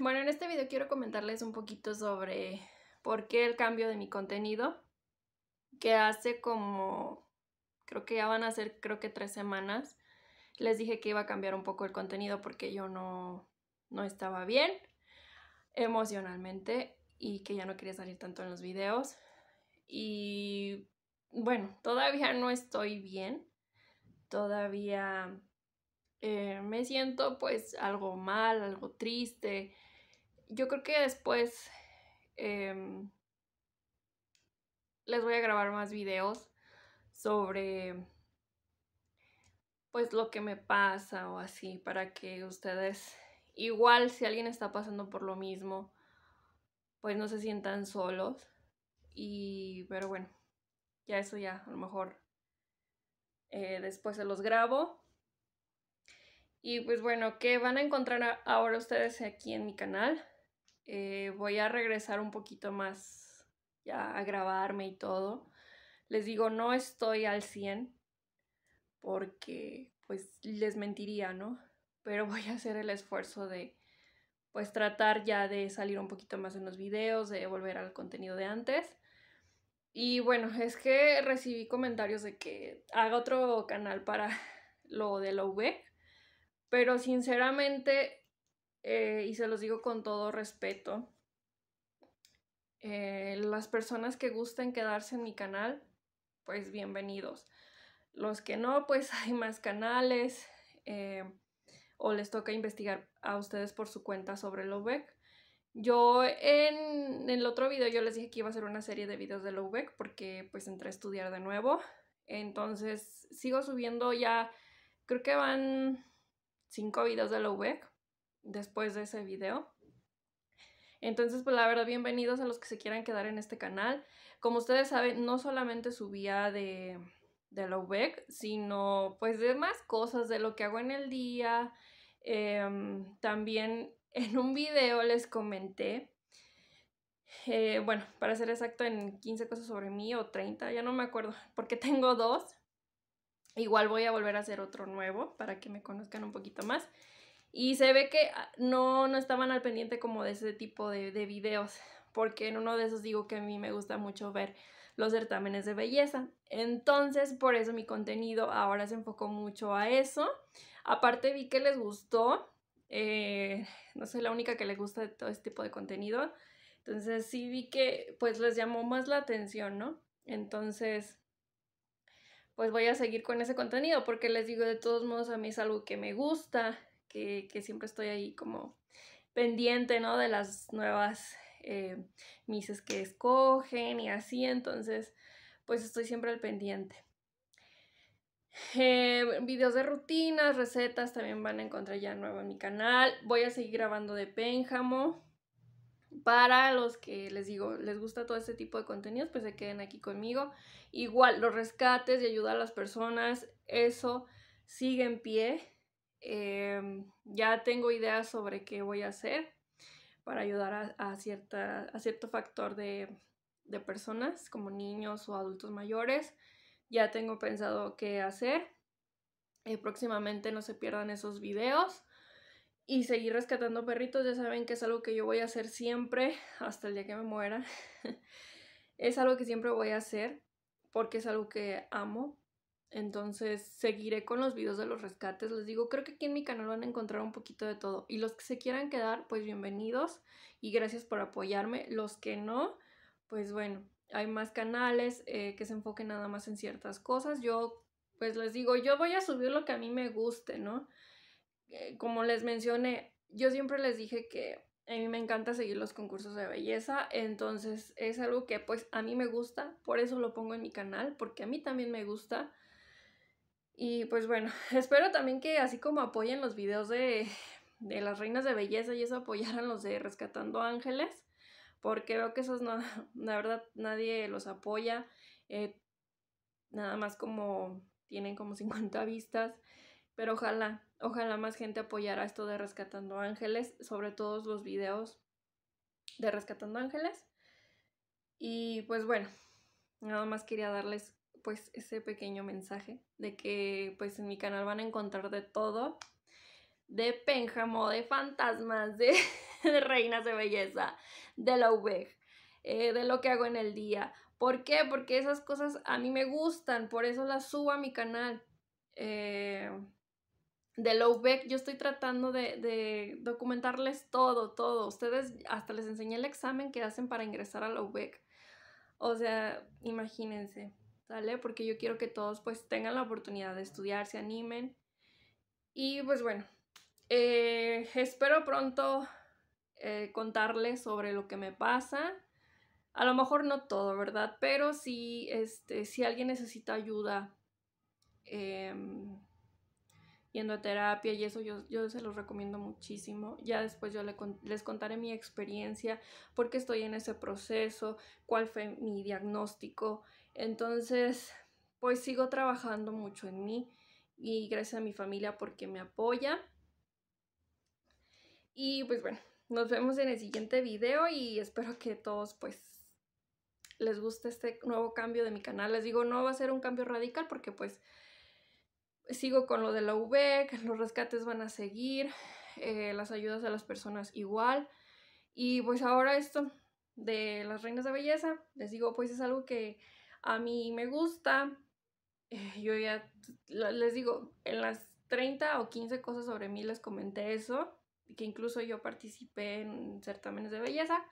Bueno, en este video quiero comentarles un poquito sobre por qué el cambio de mi contenido, que hace como, creo que ya van a ser, creo que tres semanas, les dije que iba a cambiar un poco el contenido porque yo no, estaba bien emocionalmente y que ya no quería salir tanto en los videos. Y bueno, todavía no estoy bien, todavía eh, me siento pues algo mal, algo triste, yo creo que después em, les voy a grabar más videos sobre pues lo que me pasa o así para que ustedes igual si alguien está pasando por lo mismo pues no se sientan solos y pero bueno ya eso ya a lo mejor eh, después se los grabo y pues bueno, ¿qué van a encontrar ahora ustedes aquí en mi canal? Eh, voy a regresar un poquito más ya a grabarme y todo. Les digo, no estoy al 100 porque pues les mentiría, ¿no? Pero voy a hacer el esfuerzo de pues tratar ya de salir un poquito más en los videos, de volver al contenido de antes. Y bueno, es que recibí comentarios de que haga otro canal para lo de la UV, pero sinceramente eh, y se los digo con todo respeto, eh, las personas que gusten quedarse en mi canal, pues bienvenidos. Los que no, pues hay más canales eh, o les toca investigar a ustedes por su cuenta sobre Lowbeck. Yo en, el otro video yo les dije que iba a hacer una serie de videos de Lowbeck porque pues entré a estudiar de nuevo. Entonces sigo subiendo ya, creo que van cinco videos de OVEC después de ese video. Entonces, pues la verdad, bienvenidos a los que se quieran quedar en este canal. Como ustedes saben, no solamente subía de, de la web, sino pues de más cosas, de lo que hago en el día. Em, también en un video les comenté, eh, bueno, para ser exacto, en 15 cosas sobre mí o 30, ya no me acuerdo, porque tengo dos. Igual voy a volver a hacer otro nuevo para que me conozcan un poquito más. Y se ve que ah, no, no estaban al pendiente como de ese tipo de, de videos, porque en uno de esos digo que a mí me gusta mucho ver los certámenes de belleza. Entonces, por eso mi contenido ahora se enfocó mucho a eso. Aparte vi que les gustó. Eh, no soy la única que les gusta todo este tipo de contenido. Entonces sí vi que pues les llamó más la atención, ¿no? Entonces, pues voy a seguir con ese contenido porque les digo de todos modos a mí es algo que me gusta que, siempre estoy ahí como pendiente, ¿no? De las nuevas eh, mises que escogen y así, entonces, pues estoy siempre al pendiente. Eh, videos de rutinas, recetas también van a encontrar ya nuevo en mi canal. Voy a seguir grabando de Pénjamo. Para los que les digo, les gusta todo este tipo de contenidos, pues se queden aquí conmigo. Igual, los rescates y ayuda a las personas, eso sigue en pie. Em, ya tengo ideas sobre qué voy a hacer para ayudar a, cierta, a cierto factor de, personas como niños o adultos mayores. Ya tengo pensado qué hacer. Eh, próximamente no se pierdan esos videos. Y seguir rescatando perritos, ya saben que es algo que yo voy a hacer siempre hasta el día que me muera. es algo que siempre voy a hacer porque es algo que amo, entonces seguiré con los videos de los rescates. Les digo, creo que aquí en mi canal van a encontrar un poquito de todo. Y los que se quieran quedar, pues bienvenidos y gracias por apoyarme. Los que no, pues bueno, hay más canales eh, que se enfoquen nada más en ciertas cosas. Yo, pues les digo, yo voy a subir lo que a mí me guste, ¿no? Eh, como les mencioné, yo siempre les dije que a mí me encanta seguir los concursos de belleza, entonces es algo que pues a mí me gusta, por eso lo pongo en mi canal, porque a mí también me gusta. Y pues bueno, espero también que así como apoyen los videos de, de las reinas de belleza y eso apoyaran los de Rescatando Ángeles, porque veo que esos no, la verdad nadie los apoya, eh, nada más como tienen como 50 vistas, pero ojalá, ojalá más gente apoyara esto de Rescatando Ángeles, sobre todos los videos de Rescatando Ángeles. Y pues bueno, nada más quería darles pues ese pequeño mensaje de que pues en mi canal van a encontrar de todo, de pénjamo, de fantasmas, de, reinas de belleza, de la UVEG, eh, de lo que hago en el día. ¿Por qué? Porque esas cosas a mí me gustan, por eso las subo a mi canal. Eh, de la e yo estoy tratando de, documentarles todo, todo. Ustedes hasta les enseñé el examen que hacen para ingresar a la e O sea, imagínense. Porque yo quiero que todos pues tengan la oportunidad de estudiar, se animen. Y pues bueno, eh, espero pronto eh, contarles sobre lo que me pasa. A lo mejor no todo, ¿verdad? Pero si, este, si alguien necesita ayuda, eh, yendo a terapia y eso yo, se los recomiendo muchísimo. Ya después yo les contaré mi experiencia, por qué estoy en ese proceso, cuál fue mi diagnóstico. Entonces, pues sigo trabajando mucho en mí y gracias a mi familia porque me apoya. Y pues bueno, nos vemos en el siguiente video y espero que todos pues les guste este nuevo cambio de mi canal. Les digo, no va a ser un cambio radical porque pues sigo con lo de la que los rescates van a seguir, eh, las ayudas a las personas igual. Y pues ahora esto de las reinas de belleza, les digo, pues es algo que a mí me gusta. Eh, yo ya les digo, en las 30 o 15 cosas sobre mí les comenté eso, que incluso yo participé en certámenes de belleza.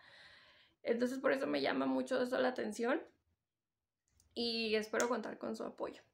Entonces por eso me llama mucho eso la atención y espero contar con su apoyo.